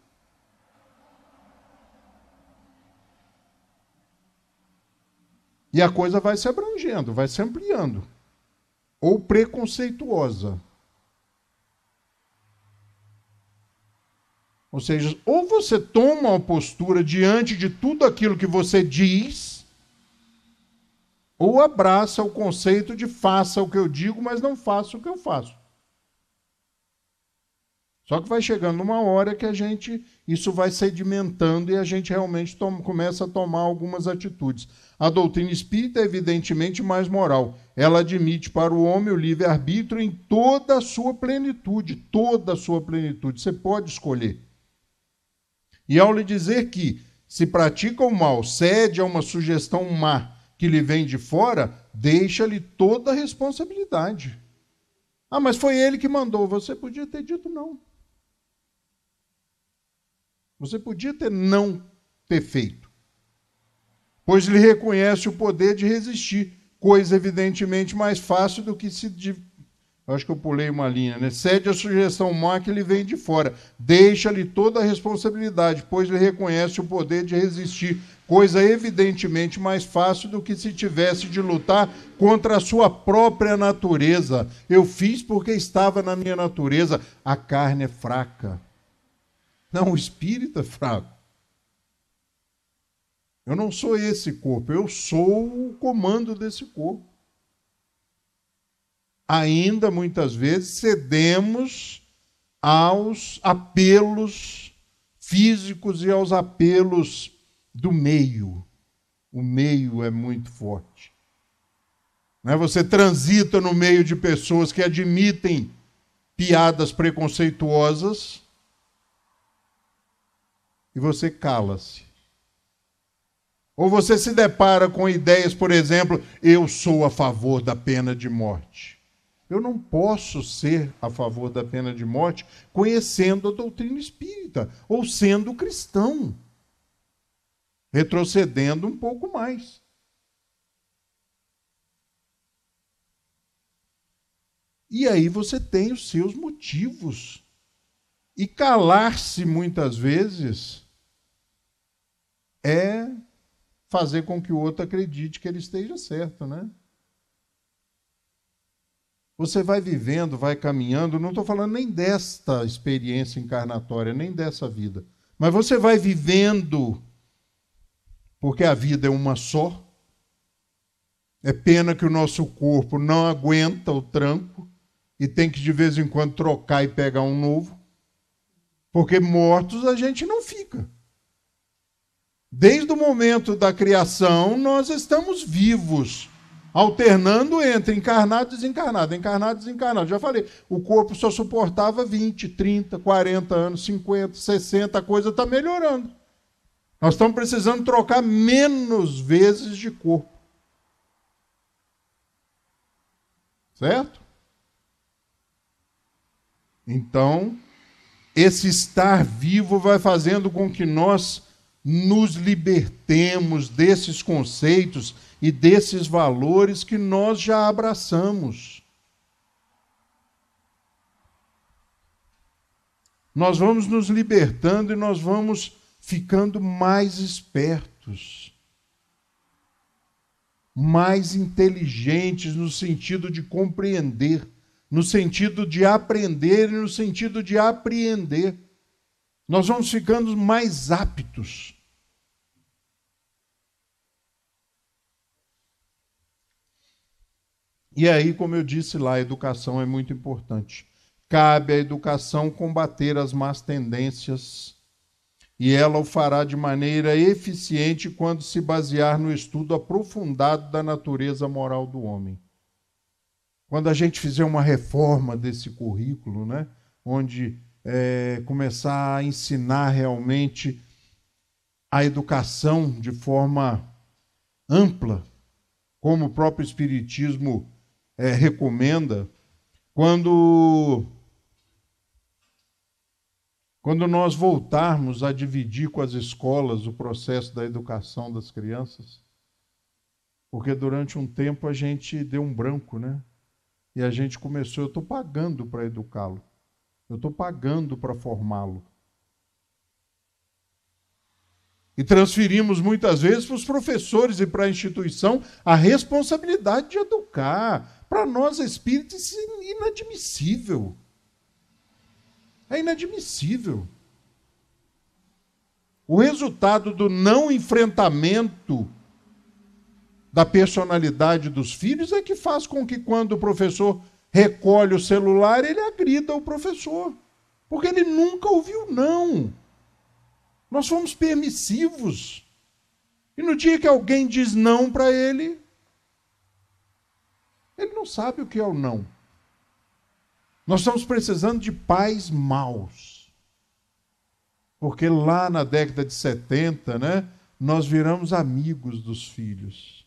E a coisa vai se abrangendo, vai se ampliando. Ou preconceituosa. Ou seja, ou você toma uma postura diante de tudo aquilo que você diz, ou abraça o conceito de faça o que eu digo, mas não faça o que eu faço. Só que vai chegando uma hora que a gente isso vai sedimentando e a gente realmente toma, começa a tomar algumas atitudes. A doutrina espírita é evidentemente mais moral. Ela admite para o homem o livre-arbítrio em toda a sua plenitude, toda a sua plenitude. Você pode escolher. E ao lhe dizer que se pratica o mal, cede a uma sugestão má que lhe vem de fora, deixa-lhe toda a responsabilidade. Ah, mas foi ele que mandou, você podia ter dito não. Você podia ter não ter feito, pois lhe reconhece o poder de resistir, coisa evidentemente mais fácil do que se. Acho que eu pulei uma linha, né? Cede a sugestão má que ele vem de fora. Deixa-lhe toda a responsabilidade, pois lhe reconhece o poder de resistir, coisa evidentemente mais fácil do que se tivesse de lutar contra a sua própria natureza. Eu fiz porque estava na minha natureza. A carne é fraca. Não, o espírito é fraco. Eu não sou esse corpo, eu sou o comando desse corpo. Ainda muitas vezes cedemos aos apelos físicos e aos apelos do meio. O meio é muito forte. Não é? Você transita no meio de pessoas que admitem piadas preconceituosas e você cala-se. Ou você se depara com ideias, por exemplo, eu sou a favor da pena de morte. Eu não posso ser a favor da pena de morte conhecendo a doutrina espírita ou sendo cristão. Retrocedendo um pouco mais. E aí você tem os seus motivos e calar-se muitas vezes é fazer com que o outro acredite que ele esteja certo, né? Você vai vivendo, vai caminhando, não estou falando nem desta experiência encarnatória, nem dessa vida, mas você vai vivendo, porque a vida é uma só. É pena que o nosso corpo não aguenta o tranco e tem que de vez em quando trocar e pegar um novo. Porque mortos a gente não fica. Desde o momento da criação, nós estamos vivos, alternando entre encarnado e desencarnado, encarnado e desencarnado. Já falei, o corpo só suportava 20, 30, 40 anos, 50, 60, a coisa está melhorando. Nós estamos precisando trocar menos vezes de corpo. Certo? Então, esse estar vivo vai fazendo com que nós nos libertemos desses conceitos e desses valores que nós já abraçamos. Nós vamos nos libertando e nós vamos ficando mais espertos, mais inteligentes no sentido de compreender no sentido de aprender e no sentido de apreender. Nós vamos ficando mais aptos. E aí, como eu disse lá, a educação é muito importante. Cabe à educação combater as más tendências e ela o fará de maneira eficiente quando se basear no estudo aprofundado da natureza moral do homem. Quando a gente fizer uma reforma desse currículo, né, onde é, começar a ensinar realmente a educação de forma ampla, como o próprio Espiritismo é, recomenda, quando, quando nós voltarmos a dividir com as escolas o processo da educação das crianças, porque durante um tempo a gente deu um branco, né? E a gente começou, eu estou pagando para educá-lo. Eu estou pagando para formá-lo. E transferimos muitas vezes para os professores e para a instituição a responsabilidade de educar. Para nós espíritos é inadmissível. É inadmissível. O resultado do não enfrentamento da personalidade dos filhos é que faz com que, quando o professor recolhe o celular, ele agrida o professor. Porque ele nunca ouviu não. Nós fomos permissivos. E no dia que alguém diz não para ele, ele não sabe o que é o não. Nós estamos precisando de pais maus. Porque lá na década de 70, né, nós viramos amigos dos filhos.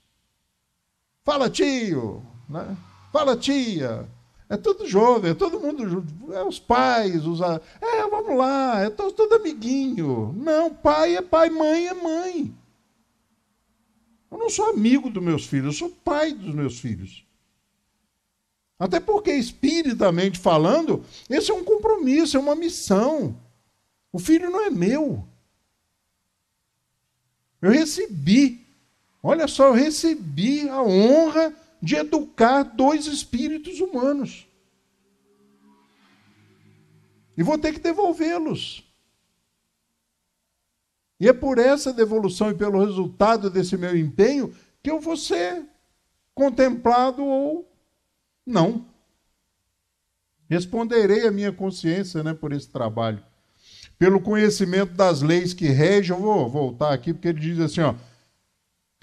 Fala, tio! Né? Fala, tia! É tudo jovem, é todo mundo, é os pais, os é, vamos lá, é todo, todo amiguinho. Não, pai é pai, mãe é mãe. Eu não sou amigo dos meus filhos, eu sou pai dos meus filhos. Até porque, espiritamente falando, esse é um compromisso, é uma missão. O filho não é meu. Eu recebi Olha só, eu recebi a honra de educar dois espíritos humanos. E vou ter que devolvê-los. E é por essa devolução e pelo resultado desse meu empenho que eu vou ser contemplado ou não. Responderei a minha consciência né, por esse trabalho. Pelo conhecimento das leis que regem, eu vou voltar aqui, porque ele diz assim: ó,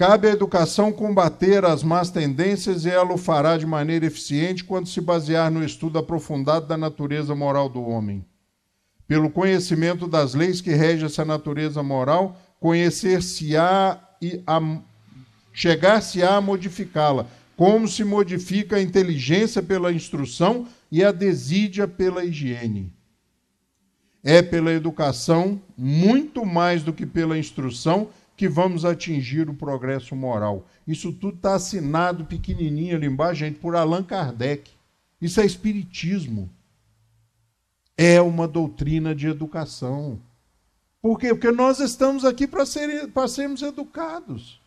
Cabe à educação combater as más tendências e ela o fará de maneira eficiente quando se basear no estudo aprofundado da natureza moral do homem. Pelo conhecimento das leis que regem essa natureza moral, conhecer-se-á e chegar-se-á a modificá-la, como se modifica a inteligência pela instrução e a desídia pela higiene. É pela educação, muito mais do que pela instrução, que vamos atingir o progresso moral. Isso tudo está assinado pequenininho ali embaixo, gente, por Allan Kardec. Isso é espiritismo. É uma doutrina de educação. Por quê? Porque nós estamos aqui para ser, sermos educados.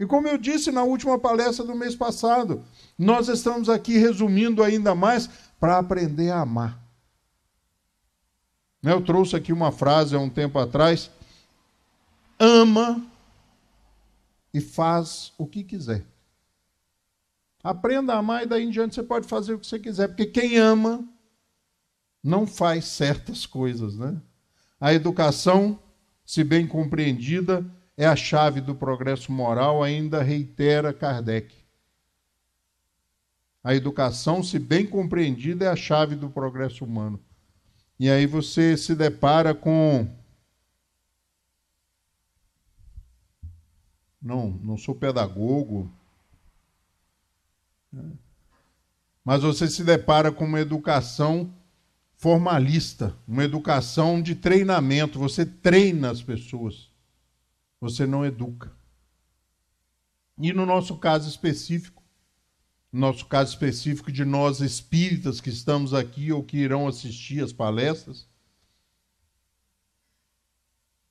E como eu disse na última palestra do mês passado, nós estamos aqui resumindo ainda mais para aprender a amar. Eu trouxe aqui uma frase há um tempo atrás ama e faz o que quiser. Aprenda a amar e daí em diante você pode fazer o que você quiser, porque quem ama não faz certas coisas, né? A educação, se bem compreendida, é a chave do progresso moral, ainda reitera Kardec. A educação, se bem compreendida, é a chave do progresso humano. E aí você se depara com não, não sou pedagogo. Né? Mas você se depara com uma educação formalista, uma educação de treinamento. Você treina as pessoas, você não educa. E no nosso caso específico, no nosso caso específico de nós espíritas que estamos aqui ou que irão assistir às palestras,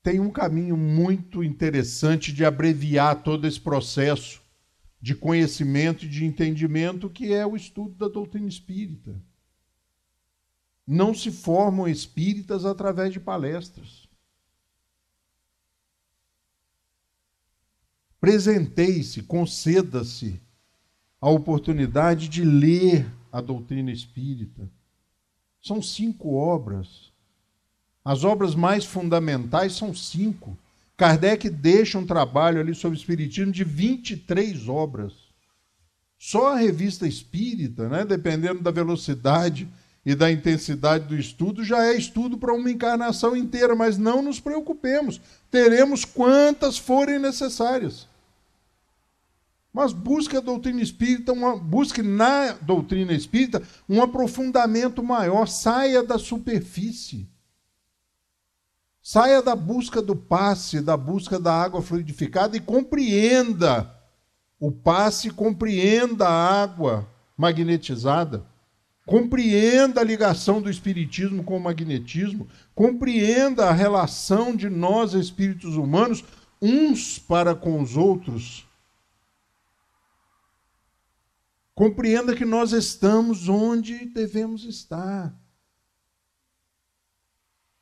tem um caminho muito interessante de abreviar todo esse processo de conhecimento e de entendimento que é o estudo da doutrina espírita. Não se formam espíritas através de palestras. Presenteie-se, conceda-se a oportunidade de ler a doutrina espírita. São cinco obras as obras mais fundamentais são cinco. Kardec deixa um trabalho ali sobre espiritismo de 23 obras. Só a revista espírita, né, dependendo da velocidade e da intensidade do estudo, já é estudo para uma encarnação inteira, mas não nos preocupemos. Teremos quantas forem necessárias. Mas busque a doutrina espírita, uma, busque na doutrina espírita um aprofundamento maior, saia da superfície. Saia da busca do passe, da busca da água fluidificada e compreenda o passe, compreenda a água magnetizada, compreenda a ligação do espiritismo com o magnetismo, compreenda a relação de nós, espíritos humanos, uns para com os outros. Compreenda que nós estamos onde devemos estar.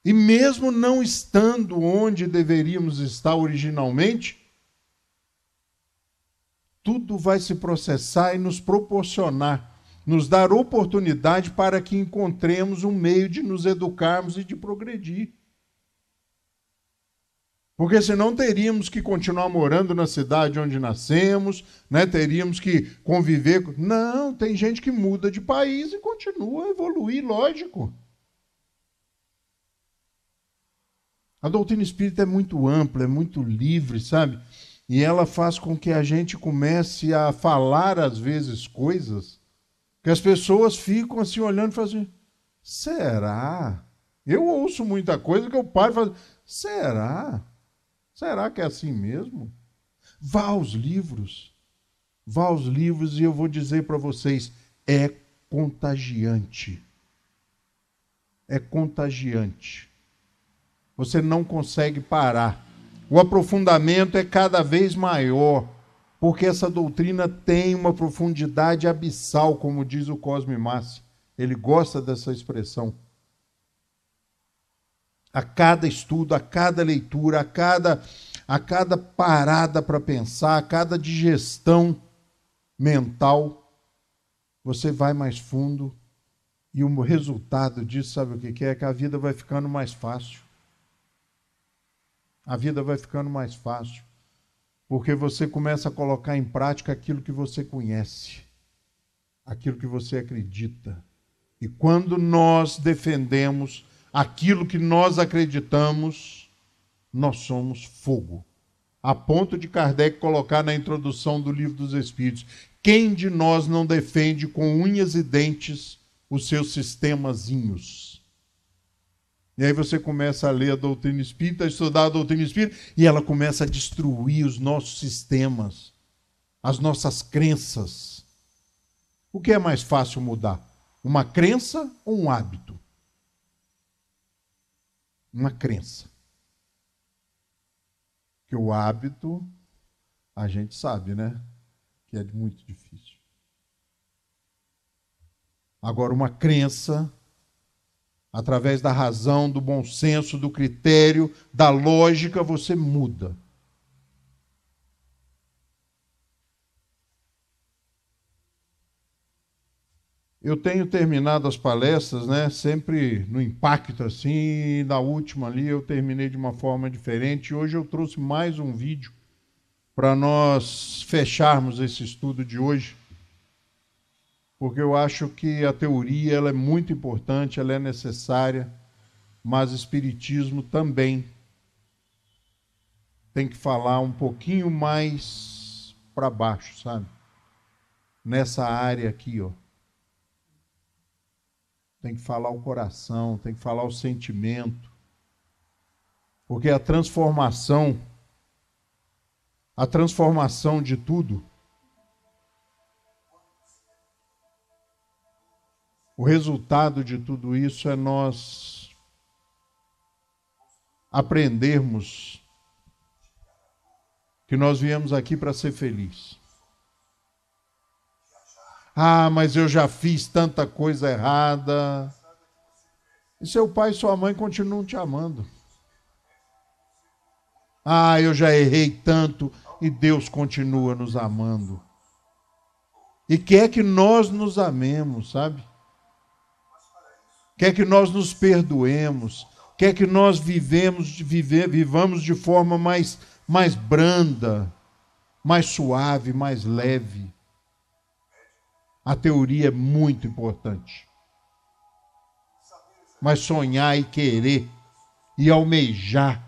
E mesmo não estando onde deveríamos estar originalmente, tudo vai se processar e nos proporcionar, nos dar oportunidade para que encontremos um meio de nos educarmos e de progredir. Porque senão teríamos que continuar morando na cidade onde nascemos, né? teríamos que conviver. Não, tem gente que muda de país e continua a evoluir, lógico. A doutrina espírita é muito ampla, é muito livre, sabe? E ela faz com que a gente comece a falar, às vezes, coisas que as pessoas ficam assim olhando e fazem: assim, será? Eu ouço muita coisa que eu paro e falo: será? Será que é assim mesmo? Vá aos livros. Vá aos livros e eu vou dizer para vocês: é contagiante. É contagiante você não consegue parar. O aprofundamento é cada vez maior, porque essa doutrina tem uma profundidade abissal, como diz o Cosme Massi. Ele gosta dessa expressão. A cada estudo, a cada leitura, a cada, a cada parada para pensar, a cada digestão mental, você vai mais fundo e o resultado disso, sabe o que é? é? Que a vida vai ficando mais fácil. A vida vai ficando mais fácil, porque você começa a colocar em prática aquilo que você conhece, aquilo que você acredita. E quando nós defendemos aquilo que nós acreditamos, nós somos fogo. A ponto de Kardec colocar na introdução do Livro dos Espíritos: quem de nós não defende com unhas e dentes os seus sistemazinhos? E aí você começa a ler a doutrina espírita, a estudar a doutrina espírita, e ela começa a destruir os nossos sistemas, as nossas crenças. O que é mais fácil mudar? Uma crença ou um hábito? Uma crença. Que o hábito, a gente sabe, né? Que é muito difícil. Agora, uma crença através da razão, do bom senso, do critério, da lógica, você muda. Eu tenho terminado as palestras, né, sempre no impacto assim, e na última ali eu terminei de uma forma diferente. Hoje eu trouxe mais um vídeo para nós fecharmos esse estudo de hoje porque eu acho que a teoria ela é muito importante, ela é necessária, mas o espiritismo também tem que falar um pouquinho mais para baixo, sabe? Nessa área aqui, ó. Tem que falar o coração, tem que falar o sentimento. Porque a transformação a transformação de tudo O resultado de tudo isso é nós aprendermos que nós viemos aqui para ser feliz. Ah, mas eu já fiz tanta coisa errada. E seu pai e sua mãe continuam te amando. Ah, eu já errei tanto e Deus continua nos amando. E quer que nós nos amemos, sabe? quer que nós nos perdoemos, quer que nós vivemos, vivamos de forma mais, mais branda, mais suave, mais leve. A teoria é muito importante. Mas sonhar e querer, e almejar,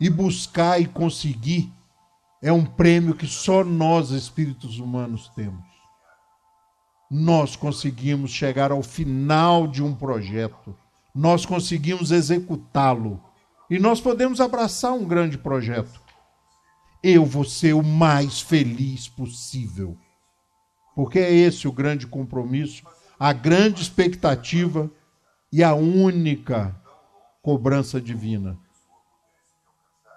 e buscar e conseguir, é um prêmio que só nós, espíritos humanos, temos nós conseguimos chegar ao final de um projeto, nós conseguimos executá-lo e nós podemos abraçar um grande projeto. Eu vou ser o mais feliz possível. Porque é esse o grande compromisso, a grande expectativa e a única cobrança divina.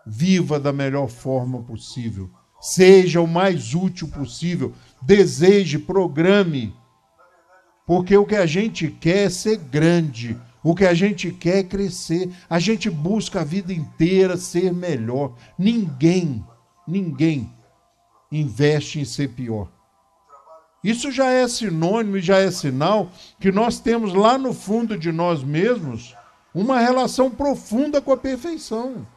Viva da melhor forma possível. Seja o mais útil possível. Deseje, programe porque o que a gente quer é ser grande, o que a gente quer é crescer. A gente busca a vida inteira ser melhor. Ninguém, ninguém investe em ser pior. Isso já é sinônimo e já é sinal que nós temos lá no fundo de nós mesmos uma relação profunda com a perfeição.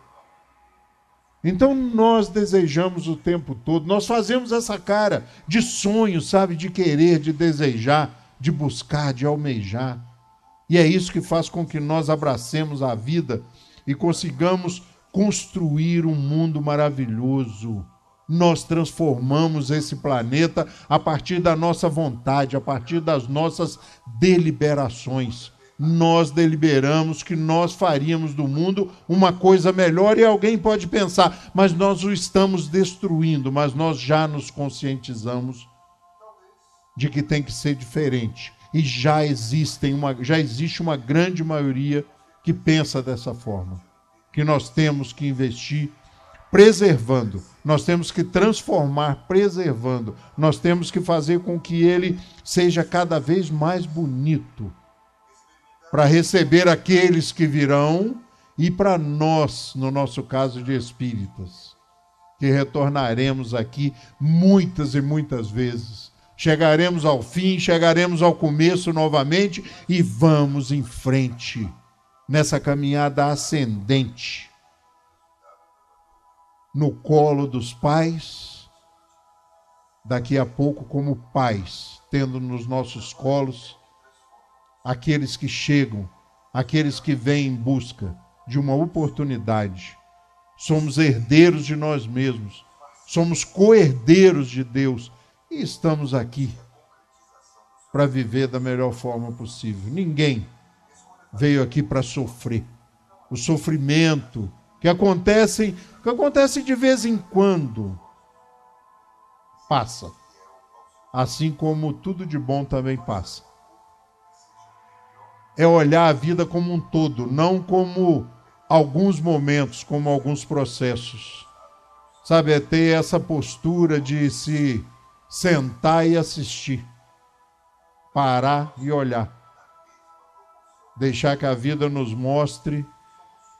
Então nós desejamos o tempo todo, nós fazemos essa cara de sonho, sabe, de querer, de desejar de buscar, de almejar. E é isso que faz com que nós abracemos a vida e consigamos construir um mundo maravilhoso. Nós transformamos esse planeta a partir da nossa vontade, a partir das nossas deliberações. Nós deliberamos que nós faríamos do mundo uma coisa melhor e alguém pode pensar, mas nós o estamos destruindo, mas nós já nos conscientizamos de que tem que ser diferente. E já, existem uma, já existe uma grande maioria que pensa dessa forma. Que nós temos que investir preservando, nós temos que transformar preservando, nós temos que fazer com que ele seja cada vez mais bonito para receber aqueles que virão e para nós, no nosso caso de espíritas, que retornaremos aqui muitas e muitas vezes chegaremos ao fim, chegaremos ao começo novamente e vamos em frente nessa caminhada ascendente no colo dos pais, daqui a pouco, como pais, tendo nos nossos colos aqueles que chegam, aqueles que vêm em busca de uma oportunidade. Somos herdeiros de nós mesmos, somos co-herdeiros de Deus e estamos aqui para viver da melhor forma possível. Ninguém veio aqui para sofrer. O sofrimento que acontece, que acontece de vez em quando passa. Assim como tudo de bom também passa. É olhar a vida como um todo, não como alguns momentos, como alguns processos. Sabe, é ter essa postura de se sentar e assistir, parar e olhar, deixar que a vida nos mostre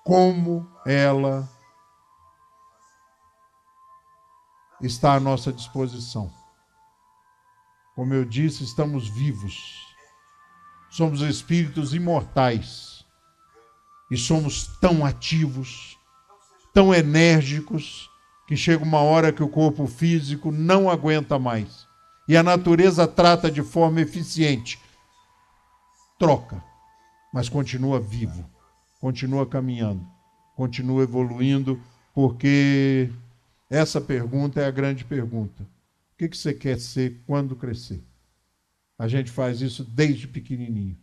como ela está à nossa disposição. Como eu disse, estamos vivos, somos espíritos imortais e somos tão ativos, tão enérgicos que chega uma hora que o corpo físico não aguenta mais. E a natureza trata de forma eficiente. Troca, mas continua vivo, continua caminhando, continua evoluindo, porque essa pergunta é a grande pergunta. O que você quer ser quando crescer? A gente faz isso desde pequenininho.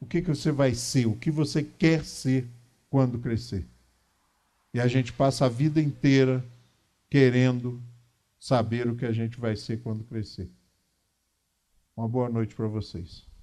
O que você vai ser? O que você quer ser quando crescer? E a gente passa a vida inteira querendo saber o que a gente vai ser quando crescer. Uma boa noite para vocês.